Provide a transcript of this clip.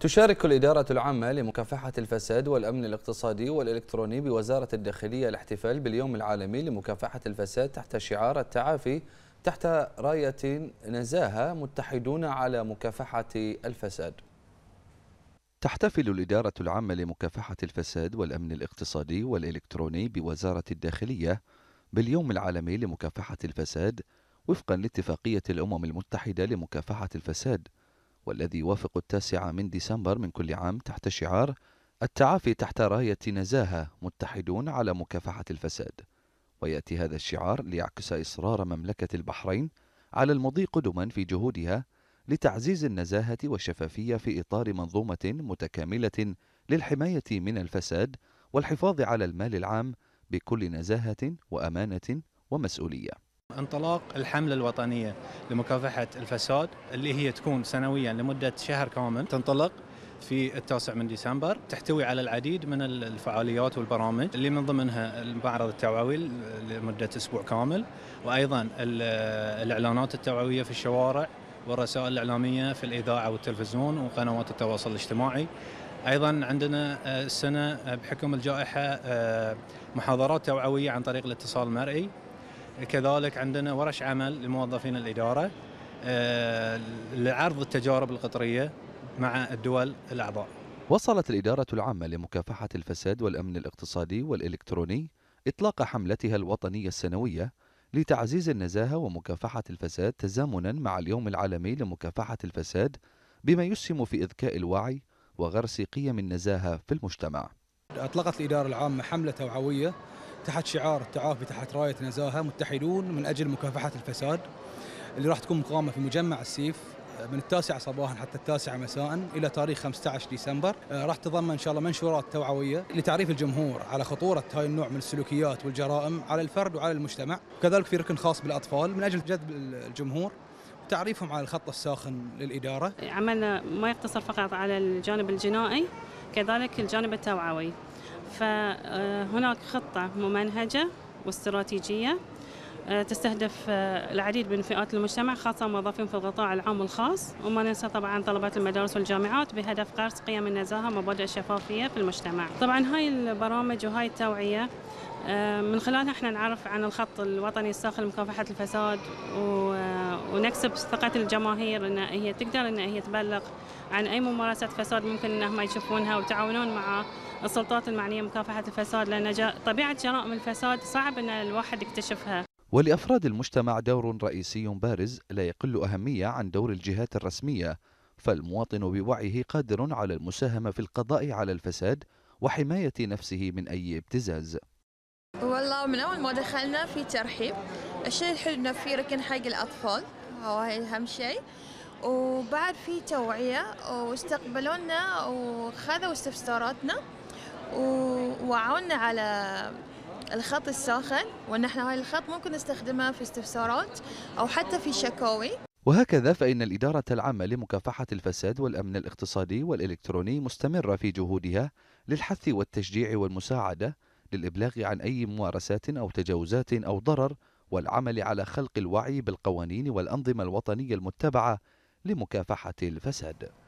تشارك الإدارة العامة لمكافحة الفساد والأمن الاقتصادي والإلكتروني بوزارة الداخلية الاحتفال باليوم العالمي لمكافحة الفساد تحت شعار التعافي تحت راية نزاهة متحدون على مكافحة الفساد تحتفل الإدارة العامة لمكافحة الفساد والأمن الاقتصادي والإلكتروني بوزارة الداخلية باليوم العالمي لمكافحة الفساد وفقا لاتفاقية الأمم المتحدة لمكافحة الفساد والذي يوافق التاسع من ديسمبر من كل عام تحت شعار التعافي تحت راية نزاهة متحدون على مكافحة الفساد ويأتي هذا الشعار ليعكس إصرار مملكة البحرين على المضي قدما في جهودها لتعزيز النزاهة والشفافية في إطار منظومة متكاملة للحماية من الفساد والحفاظ على المال العام بكل نزاهة وأمانة ومسؤولية انطلاق الحملة الوطنية لمكافحة الفساد اللي هي تكون سنويا لمدة شهر كامل تنطلق في التاسع من ديسمبر تحتوي على العديد من الفعاليات والبرامج اللي من ضمنها المعرض التوعوي لمدة أسبوع كامل وأيضا الإعلانات التوعوية في الشوارع والرسائل الإعلامية في الإذاعة والتلفزيون وقنوات التواصل الاجتماعي ايضا عندنا آه، السنه بحكم الجائحه آه، محاضرات توعويه عن طريق الاتصال المرئي كذلك عندنا ورش عمل لموظفين الإدارة آه، لعرض التجارب القطرية مع الدول الأعضاء وصلت الإدارة العامة لمكافحة الفساد والأمن الاقتصادي والإلكتروني إطلاق حملتها الوطنية السنوية لتعزيز النزاهة ومكافحة الفساد تزامنا مع اليوم العالمي لمكافحة الفساد بما يسهم في إذكاء الوعي وغرس قيم النزاهة في المجتمع أطلقت الإدارة العامة حملة توعوية تحت شعار التعافي تحت راية نزاهة متحدون من أجل مكافحة الفساد اللي راح تكون مقامة في مجمع السيف آه، من التاسعة صباحا حتى التاسعة مساء إلى تاريخ 15 ديسمبر آه، راح تضمن إن شاء الله منشورات توعوية لتعريف الجمهور على خطورة هاي النوع من السلوكيات والجرائم على الفرد وعلى المجتمع وكذلك في ركن خاص بالأطفال من أجل جذب الجمهور وتعريفهم على الخط الساخن للإدارة عملنا ما يقتصر فقط على الجانب الجنائي كذلك الجانب التوعوي فهناك خطة ممنهجة واستراتيجية آه، تستهدف آه، العديد من فئات المجتمع خاصة موظفين في القطاع العام والخاص وما ننسى طبعا طلبات المدارس والجامعات بهدف غرس قيم النزاهة ومبادئ الشفافية في المجتمع طبعا هاي البرامج وهاي التوعية آه، من خلالها احنا نعرف عن الخط الوطني الساخن لمكافحة الفساد و ونكسب ثقة الجماهير أن هي تقدر أن هي تبلغ عن أي ممارسات فساد ممكن أنهم يشوفونها وتعاونون مع السلطات المعنية مكافحة الفساد لأن طبيعة جرائم الفساد صعب أن الواحد يكتشفها ولأفراد المجتمع دور رئيسي بارز لا يقل أهمية عن دور الجهات الرسمية فالمواطن بوعيه قادر على المساهمة في القضاء على الفساد وحماية نفسه من أي ابتزاز والله من أول ما دخلنا في ترحيب الشيء الحلو انه في ركن حق الاطفال هو أهم شيء وبعد في توعية واستقبلونا وخذوا استفساراتنا ووعونا على الخط الساخن وان احنا هاي الخط ممكن نستخدمه في استفسارات أو حتى في شكاوي وهكذا فإن الإدارة العامة لمكافحة الفساد والأمن الاقتصادي والإلكتروني مستمرة في جهودها للحث والتشجيع والمساعدة للإبلاغ عن أي ممارسات أو تجاوزات أو ضرر والعمل على خلق الوعي بالقوانين والأنظمة الوطنية المتبعة لمكافحة الفساد